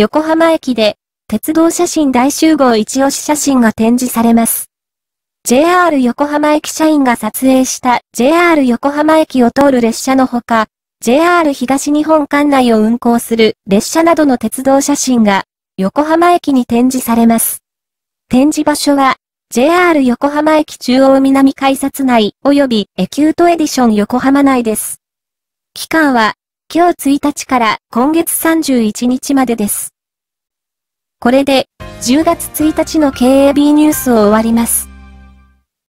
横浜駅で、鉄道写真大集合一押し写真が展示されます。JR 横浜駅社員が撮影した JR 横浜駅を通る列車のほか、JR 東日本管内を運行する列車などの鉄道写真が横浜駅に展示されます。展示場所は JR 横浜駅中央南改札内及びエキュートエディション横浜内です。期間は今日1日から今月31日までです。これで、10月1日の KAB ニュースを終わります。